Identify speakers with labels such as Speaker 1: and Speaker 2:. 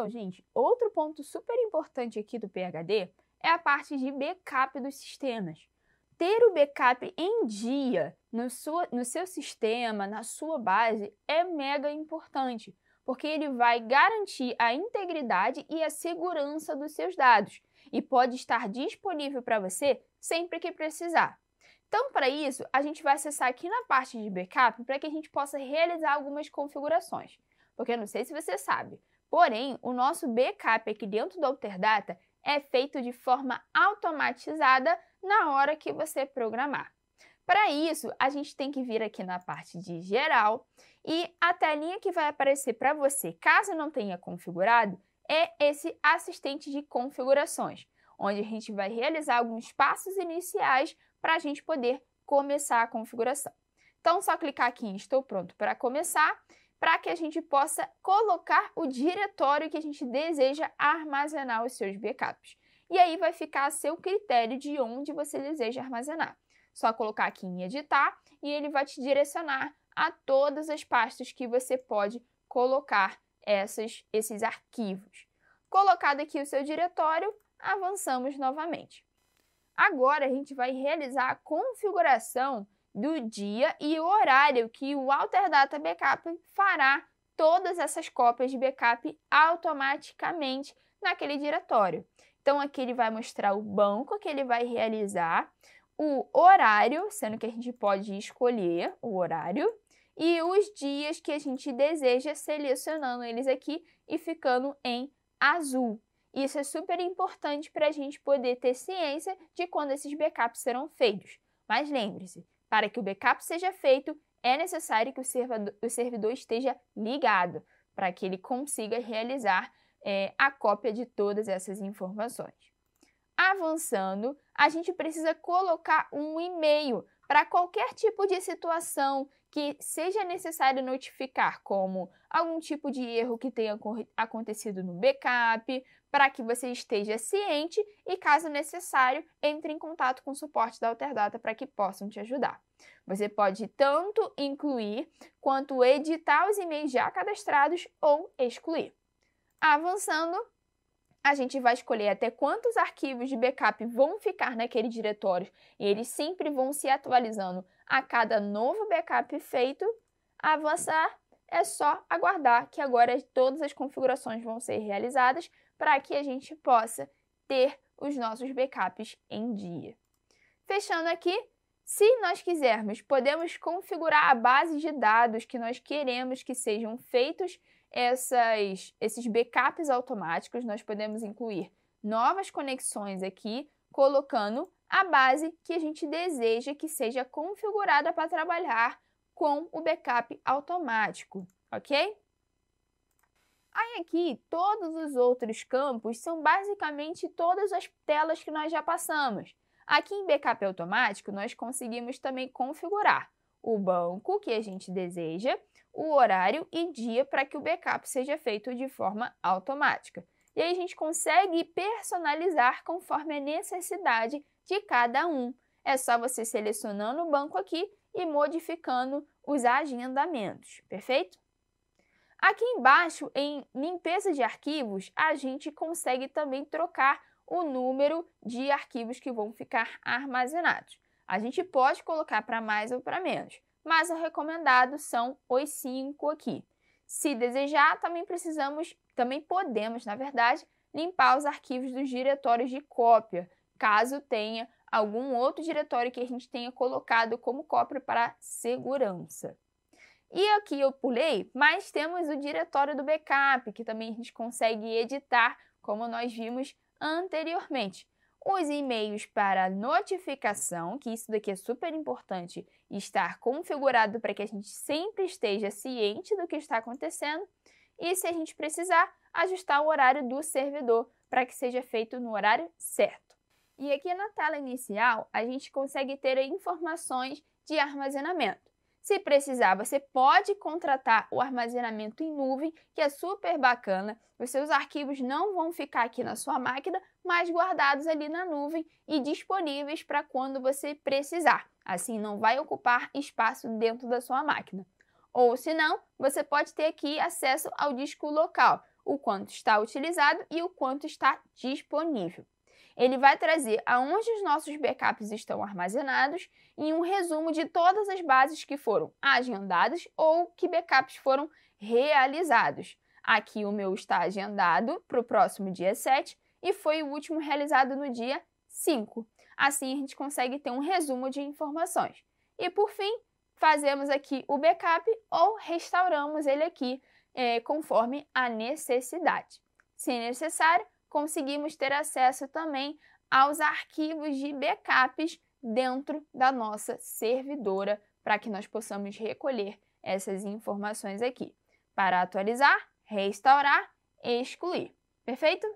Speaker 1: Então, gente, outro ponto super importante aqui do PHD é a parte de backup dos sistemas. Ter o backup em dia no, sua, no seu sistema, na sua base, é mega importante, porque ele vai garantir a integridade e a segurança dos seus dados e pode estar disponível para você sempre que precisar. Então, para isso, a gente vai acessar aqui na parte de backup para que a gente possa realizar algumas configurações. Porque eu não sei se você sabe, Porém, o nosso backup aqui dentro do Alterdata é feito de forma automatizada na hora que você programar. Para isso, a gente tem que vir aqui na parte de geral e a telinha que vai aparecer para você, caso não tenha configurado, é esse assistente de configurações, onde a gente vai realizar alguns passos iniciais para a gente poder começar a configuração. Então, só clicar aqui em Estou pronto para começar para que a gente possa colocar o diretório que a gente deseja armazenar os seus backups. E aí vai ficar a seu critério de onde você deseja armazenar. Só colocar aqui em editar e ele vai te direcionar a todas as pastas que você pode colocar essas, esses arquivos. Colocado aqui o seu diretório, avançamos novamente. Agora a gente vai realizar a configuração do dia e o horário que o Alter Data Backup fará todas essas cópias de backup automaticamente naquele diretório. Então aqui ele vai mostrar o banco que ele vai realizar, o horário, sendo que a gente pode escolher o horário, e os dias que a gente deseja, selecionando eles aqui e ficando em azul. Isso é super importante para a gente poder ter ciência de quando esses backups serão feitos. Mas lembre-se, para que o backup seja feito, é necessário que o servidor, o servidor esteja ligado, para que ele consiga realizar é, a cópia de todas essas informações. Avançando, a gente precisa colocar um e-mail para qualquer tipo de situação que seja necessário notificar, como algum tipo de erro que tenha acontecido no backup, para que você esteja ciente e, caso necessário, entre em contato com o suporte da Alterdata para que possam te ajudar. Você pode tanto incluir quanto editar os e-mails já cadastrados ou excluir. Avançando, a gente vai escolher até quantos arquivos de backup vão ficar naquele diretório e eles sempre vão se atualizando a cada novo backup feito. Avançar é só aguardar que agora todas as configurações vão ser realizadas para que a gente possa ter os nossos backups em dia. Fechando aqui, se nós quisermos, podemos configurar a base de dados que nós queremos que sejam feitos essas, esses backups automáticos, nós podemos incluir novas conexões aqui, colocando a base que a gente deseja que seja configurada para trabalhar com o backup automático, ok? Aí aqui, todos os outros campos são basicamente todas as telas que nós já passamos. Aqui em backup automático, nós conseguimos também configurar o banco que a gente deseja o horário e dia para que o backup seja feito de forma automática. E aí a gente consegue personalizar conforme a necessidade de cada um. É só você selecionando o banco aqui e modificando os agendamentos, perfeito? Aqui embaixo, em limpeza de arquivos, a gente consegue também trocar o número de arquivos que vão ficar armazenados. A gente pode colocar para mais ou para menos mas o recomendado são os cinco aqui. Se desejar, também precisamos, também podemos, na verdade, limpar os arquivos dos diretórios de cópia, caso tenha algum outro diretório que a gente tenha colocado como cópia para segurança. E aqui eu pulei, mas temos o diretório do backup, que também a gente consegue editar, como nós vimos anteriormente os e-mails para notificação, que isso daqui é super importante estar configurado para que a gente sempre esteja ciente do que está acontecendo, e se a gente precisar, ajustar o horário do servidor para que seja feito no horário certo. E aqui na tela inicial, a gente consegue ter informações de armazenamento. Se precisar, você pode contratar o armazenamento em nuvem, que é super bacana. Os seus arquivos não vão ficar aqui na sua máquina, mas guardados ali na nuvem e disponíveis para quando você precisar. Assim, não vai ocupar espaço dentro da sua máquina. Ou, se não, você pode ter aqui acesso ao disco local, o quanto está utilizado e o quanto está disponível. Ele vai trazer aonde os nossos backups estão armazenados e um resumo de todas as bases que foram agendadas ou que backups foram realizados. Aqui o meu está agendado para o próximo dia 7 e foi o último realizado no dia 5. Assim a gente consegue ter um resumo de informações. E por fim, fazemos aqui o backup ou restauramos ele aqui eh, conforme a necessidade. Se necessário, conseguimos ter acesso também aos arquivos de backups dentro da nossa servidora para que nós possamos recolher essas informações aqui. Para atualizar, restaurar e excluir. Perfeito?